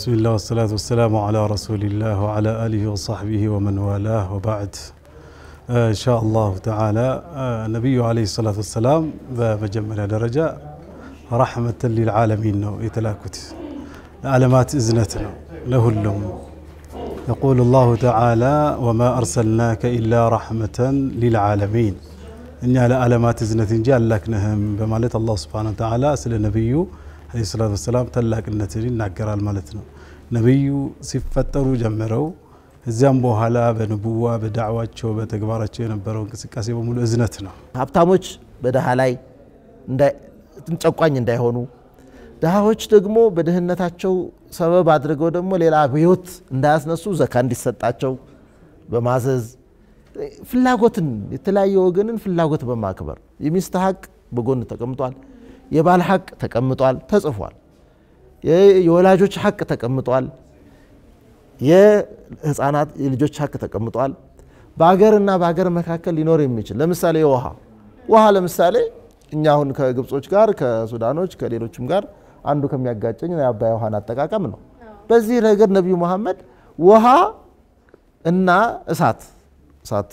بسم الله والصلاة والسلام على رسول الله وعلى آله وصحبه ومن والاه وبعد إن شاء الله تعالى النبي عليه الصلاة والسلام بجمل درجة رحمة للعالمين نو يتلاكت علامات إذنتنا له اللوم يقول الله تعالى وما أرسلناك إلا رحمة للعالمين إني على علامات إذنة جال نهم بمالة الله سبحانه وتعالى سل النبي አለይሂ ሰላት ወሰላም ታላቅነትን ይናገራል ማለት ነው። ነቢዩ ሲፈጠሩ ጀምረው እዚያም በኋላ በንቡዋ በዳዕዋቸው በተግባራቸው የነበረው እንቅስቃሴ በሙሉ እዝነት ነው። ሀብታሞች በድሃ ላይ ጨቋኝ እንዳይሆኑ፣ ድሃዎች ደግሞ በድህነታቸው ሰበብ አድርገው ደግሞ ሌላ ህይወት እንዳያስነሱ ዘካ እንዲሰጣቸው በማዘዝ ፍላጎትን የተለያየ ወገንን ፍላጎት በማክበር የሚስት ሀቅ በጎን ተቀምጧል። የባል ሀቅ ተቀምጧል፣ ተጽፏል። የወላጆች ሀቅ ተቀምጧል። የህፃናት የልጆች ሀቅ ተቀምጧል። በሀገርና በሀገር መካከል ሊኖር የሚችል ለምሳሌ ውሃ ውሃ ለምሳሌ እኛ አሁን ከግብጾች ጋር ከሱዳኖች ከሌሎችም ጋር አንዱ ከሚያጋጨኝ የአባይ ውሃን አጠቃቀም ነው። በዚህ ነገር ነቢዩ መሐመድ ውሃ እና እሳት እሳት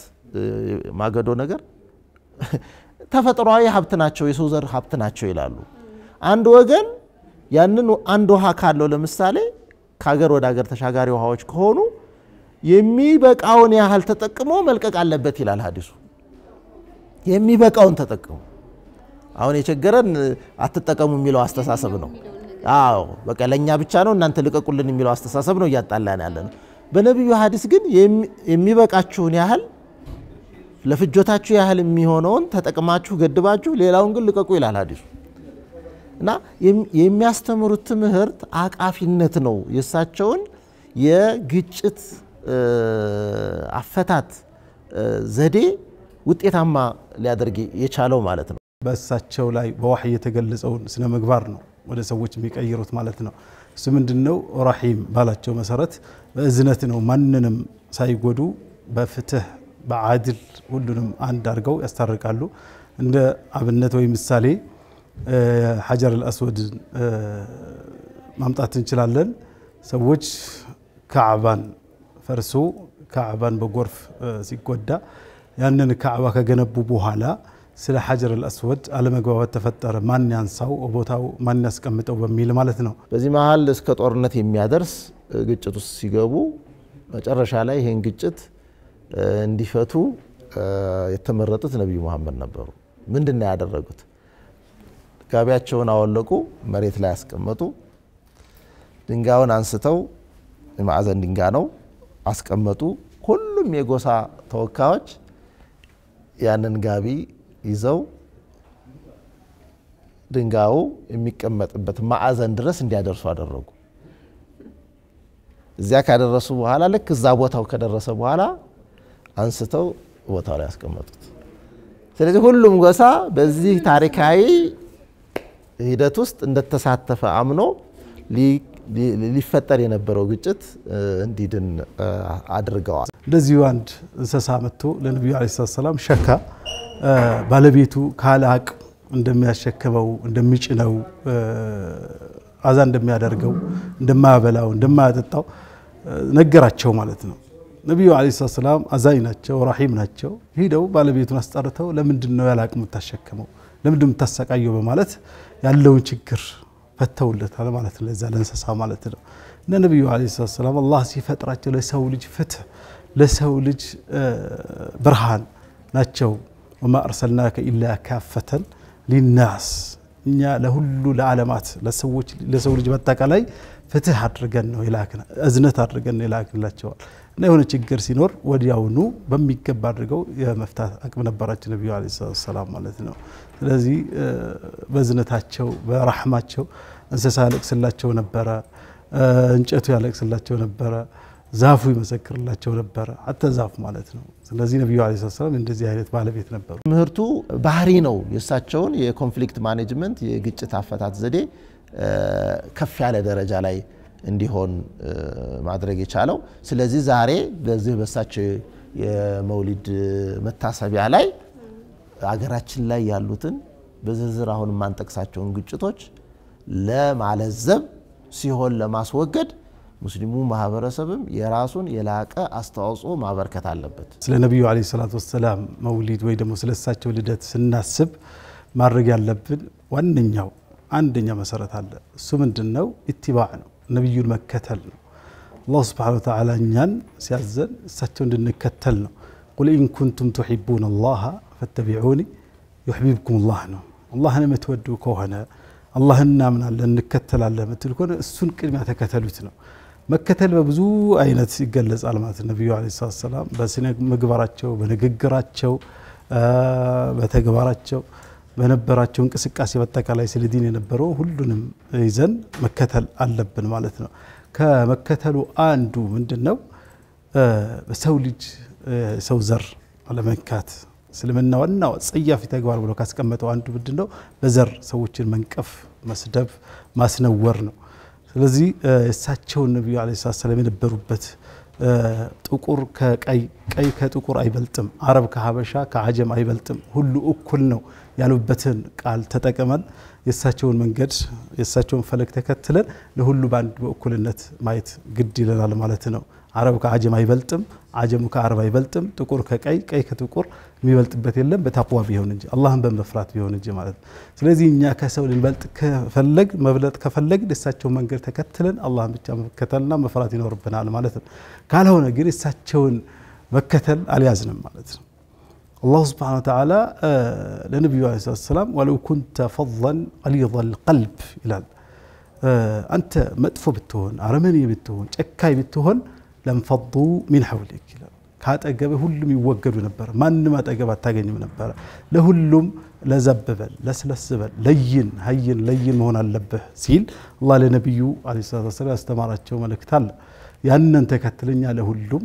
ማገዶ ነገር ተፈጥሯዊ ሀብት ናቸው፣ የሰው ዘር ሀብት ናቸው ይላሉ። አንድ ወገን ያንን አንድ ውሃ ካለው ለምሳሌ ከሀገር ወደ ሀገር ተሻጋሪ ውሃዎች ከሆኑ የሚበቃውን ያህል ተጠቅሞ መልቀቅ አለበት ይላል ሀዲሱ። የሚበቃውን ተጠቅሙ። አሁን የቸገረን አትጠቀሙ የሚለው አስተሳሰብ ነው። አዎ በቃ ለእኛ ብቻ ነው እናንተ ልቀቁልን የሚለው አስተሳሰብ ነው እያጣላን ያለ ነው። በነቢዩ ሀዲስ ግን የሚበቃችሁን ያህል ለፍጆታችሁ ያህል የሚሆነውን ተጠቅማችሁ ገድባችሁ ሌላውን ግን ልቀቁ ይላል ሀዲሱ። እና የሚያስተምሩት ትምህርት አቃፊነት ነው። የእሳቸውን የግጭት አፈታት ዘዴ ውጤታማ ሊያደርግ የቻለው ማለት ነው። በእሳቸው ላይ በዋህ የተገለጸውን ስነ ምግባር ነው ወደ ሰዎች የሚቀይሩት ማለት ነው። እሱ ምንድን ነው? ራሒም ባላቸው መሰረት በእዝነት ነው ማንንም ሳይጎዱ በፍትህ በአድል ሁሉንም አንድ አድርገው ያስታርቃሉ። እንደ አብነት ወይ ምሳሌ ሀጀር አልአስወድ ማምጣት እንችላለን። ሰዎች ካዕባን ፈርሶ ካዕባን በጎርፍ ሲጎዳ ያንን ካዕባ ከገነቡ በኋላ ስለ ሀጀር አልአስወድ አለመግባባት ተፈጠረ። ማን ያንሳው ቦታው ማን ያስቀምጠው በሚል ማለት ነው። በዚህ መሀል እስከ ጦርነት የሚያደርስ ግጭት ውስጥ ሲገቡ መጨረሻ ላይ ይህን ግጭት እንዲፈቱ የተመረጡት ነቢዩ መሐመድ ነበሩ። ምንድን ነው ያደረጉት? ጋቢያቸውን አወለቁ፣ መሬት ላይ አስቀመጡ። ድንጋዩን አንስተው የማዕዘን ድንጋይ ነው አስቀመጡ። ሁሉም የጎሳ ተወካዮች ያንን ጋቢ ይዘው ድንጋዩ የሚቀመጥበት ማዕዘን ድረስ እንዲያደርሱ አደረጉ። እዚያ ካደረሱ በኋላ ልክ እዛ ቦታው ከደረሰ በኋላ አንስተው ቦታው ላይ ያስቀመጡት። ስለዚህ ሁሉም ጎሳ በዚህ ታሪካዊ ሂደት ውስጥ እንደተሳተፈ አምኖ ሊፈጠር የነበረው ግጭት እንዲድን አድርገዋል። እንደዚሁ አንድ እንስሳ መጥቶ ለነቢዩ ዓለይሂ ሰላም ሸካ ባለቤቱ ካለ አቅም እንደሚያሸክመው እንደሚጭነው አዛ እንደሚያደርገው እንደማያበላው እንደማያጠጣው ነገራቸው ማለት ነው። ነቢዩ አለ ሰላም አዛኝ ናቸው፣ ራሒም ናቸው። ሂደው ባለቤቱን አስጠርተው ለምንድን ነው ያለ የምታሸክመው ለምንድን የምታሰቃየው በማለት ያለውን ችግር ፈተውለታል ማለት ነው። ለዛ ለእንስሳ ማለት ነው። እና ነቢዩ አለ ሰላም አላህ ሲፈጥራቸው ለሰው ልጅ ፍትህ፣ ለሰው ልጅ ብርሃን ናቸው። ወማ አርሰልናከ ኢላ ካፈተን ሊናስ እኛ ለሁሉ ለዓለማት ለሰው ልጅ በአጠቃላይ ፍትህ አድርገን ነው የላክን፣ እዝነት አድርገን ነው የላክንላቸዋል። እና የሆነ ችግር ሲኖር ወዲያውኑ በሚገባ አድርገው የመፍታት አቅም ነበራቸው ነቢዩ ዓለይሂ ሰላም ማለት ነው። ስለዚህ በእዝነታቸው በራሕማቸው እንስሳ ያለቅስላቸው ነበረ፣ እንጨቱ ያለቅስላቸው ነበረ። ዛፉ ይመሰክርላቸው ነበረ። አተ ዛፍ ማለት ነው። ስለዚህ ነቢዩ ዐለይሂ ሰላም እንደዚህ አይነት ባለቤት ነበሩ። ምህርቱ ባህሪ ነው። የእሳቸውን የኮንፍሊክት ማኔጅመንት የግጭት አፈታት ዘዴ ከፍ ያለ ደረጃ ላይ እንዲሆን ማድረግ የቻለው ስለዚህ ዛሬ በዚህ በእሳቸው የመውሊድ መታሰቢያ ላይ አገራችን ላይ ያሉትን በዝርዝር አሁን የማንጠቅሳቸውን ግጭቶች ለማለዘብ ሲሆን ለማስወገድ ሙስሊሙ ማህበረሰብም የራሱን የላቀ አስተዋጽኦ ማበርከት አለበት። ስለ ነቢዩ ዓለይሂ ሰላቱ ወሰላም መውሊድ ወይ ደግሞ ስለ እሳቸው ልደት ስናስብ ማድረግ ያለብን ዋነኛው አንደኛ መሰረት አለ። እሱ ምንድን ነው? ኢትባዕ ነው፣ ነቢዩን መከተል ነው። አላሁ ስብሓነሁ ወተዓላ እኛን ሲያዘን እሳቸው እንድንከተል ነው። ቁል ኢን ኩንቱም ቱሒቡነ አላሃ ፈተቢዑኒ ዩሕቢብኩም ላህ ነው። አላህን የምትወዱ ከሆነ አላህን እናምናለን እንከተላለን የምትል ከሆነ እሱን ቅድሚያ ተከተሉት ነው። መከተል በብዙ አይነት ይገለጻል ማለት ነቢዩ አለ ሰላት ሰላም በስነ ምግባራቸው፣ በንግግራቸው፣ በተግባራቸው በነበራቸው እንቅስቃሴ በአጠቃላይ ስለ ዲን የነበረው ሁሉንም ይዘን መከተል አለብን ማለት ነው። ከመከተሉ አንዱ ምንድን ነው? በሰው ልጅ ሰው ዘር አለመንካት እስልምና ዋናው ጸያፊ ተግባር ብሎ ካስቀመጠው አንዱ ምንድን ነው? በዘር ሰዎችን መንቀፍ፣ መስደብ፣ ማስነወር ነው። ስለዚህ እሳቸውን ነቢዩ ዓለይሂ ሰላም የነበሩበት ጥቁር ከቀይ ቀይ ከጥቁር አይበልጥም፣ አረብ ከሀበሻ ከአጀም አይበልጥም፣ ሁሉ እኩል ነው ያሉበትን ቃል ተጠቅመን የእሳቸውን መንገድ የእሳቸውን ፈለግ ተከትለን ለሁሉ በአንድ በእኩልነት ማየት ግድ ይለናል ማለት ነው። አረብ ከአጀም አይበልጥም፣ عجمك عربا يبلتم تقول كأي كأي كتقول ميبلتبت يلم بتقوى بيهون እንጂ አላህን በመፍራት ቢሆን እንጂ ማለት ነው ስለዚህ እኛ ከሰው ልንበልጥ ከፈለግ መብለጥ ከፈለግ ደሳቸው መንገድ ተከትለን አላህን ብቻ መከተልና መፍራት ይኖርብናል ማለት ነው ካልሆነ ግን እሳቸውን መከተል አልያዝንም ማለት ነው الله سبحانه وتعالى لنبي عليه الصلاة والسلام ولو كنت فظا غليظ القلب إلى أنت مدفو بتهون عرمني بتهون شكاي بتهون لانفضوا من حولك كانت أجابة هلهم يوجدوا نبرة ما نما أجابة تجني من نبرة لهلهم لزببل لسلسبل لين هين لين هنا اللبه سيل الله لنبيه عليه الصلاة والسلام استمرت يوم الاكتال يأن أنت كتلني على هلهم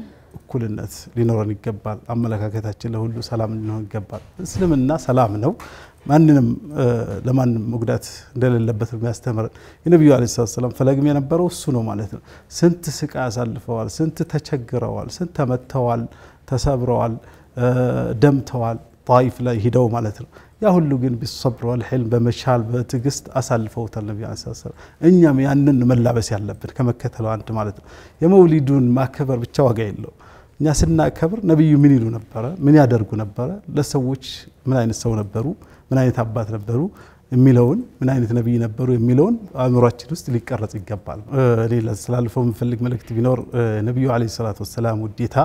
كل الناس لنوران الجبال أما لك كتاتش لهلهم سلام لنوران الجبال سلم الناس ማንንም ለማንም መጉዳት እንደሌለበት የሚያስተምረን የነቢዩ አለ ሰላት ሰላም ፈለግም የነበረው እሱ ነው ማለት ነው። ስንት ስቃ አሳልፈዋል፣ ስንት ተቸግረዋል፣ ስንት ተመተዋል፣ ተሰብረዋል፣ ደምተዋል ጣይፍ ላይ ሂደው ማለት ነው። ያ ሁሉ ግን ቢሰብር ወልሕልም በመቻል በትዕግስት አሳልፈውታል ነቢ ለ ሰላም። እኛም ያንን መላበስ ያለብን ከመከተለ አንድ ማለት ነው። የመውሊዱን ማከበር ብቻ ዋጋ የለው እኛ ስናከብር ነቢዩ ምን ይሉ ነበረ? ምን ያደርጉ ነበረ? ለሰዎች ምን አይነት ሰው ነበሩ? ምን አይነት አባት ነበሩ የሚለውን ምን አይነት ነቢይ ነበሩ የሚለውን አእምሯችን ውስጥ ሊቀረጽ ይገባል። ሌላ ስላልፈው የምፈልግ መልእክት ቢኖር ነቢዩ ዓለይሂ ሰላቱ ወሰላም ውዴታ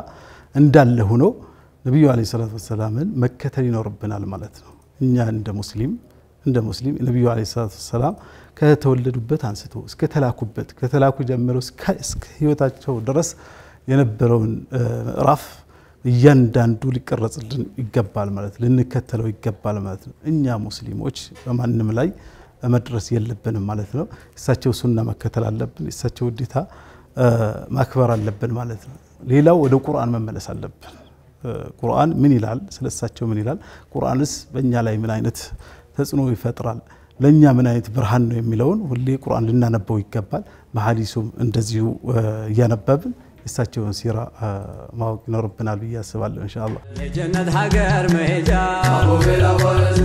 እንዳለ ሆኖ ነቢዩ ዓለይሂ ሰላቱ ወሰላምን መከተል ይኖርብናል ማለት ነው። እኛ እንደ ሙስሊም እንደ ሙስሊም ነቢዩ ዓለይሂ ሰላቱ ወሰላም ከተወለዱበት አንስቶ እስከተላኩበት ከተላኩ ጀምሮ እስከ ህይወታቸው ድረስ የነበረውን ምዕራፍ እያንዳንዱ ሊቀረጽልን ይገባል ማለት ልንከተለው ይገባል ማለት ነው። እኛ ሙስሊሞች በማንም ላይ መድረስ የለብንም ማለት ነው። እሳቸው ሱና መከተል አለብን። እሳቸው ውዴታ ማክበር አለብን ማለት ነው። ሌላው ወደ ቁርአን መመለስ አለብን። ቁርአን ምን ይላል? ስለ እሳቸው ምን ይላል? ቁርአንስ በእኛ ላይ ምን አይነት ተጽዕኖ ይፈጥራል? ለእኛ ምን አይነት ብርሃን ነው የሚለውን ሁሌ ቁርአን ልናነበው ይገባል። መሀዲሱም እንደዚሁ እያነበብን يساتشون سيرة ما ربنا البيئة سبال إن شاء الله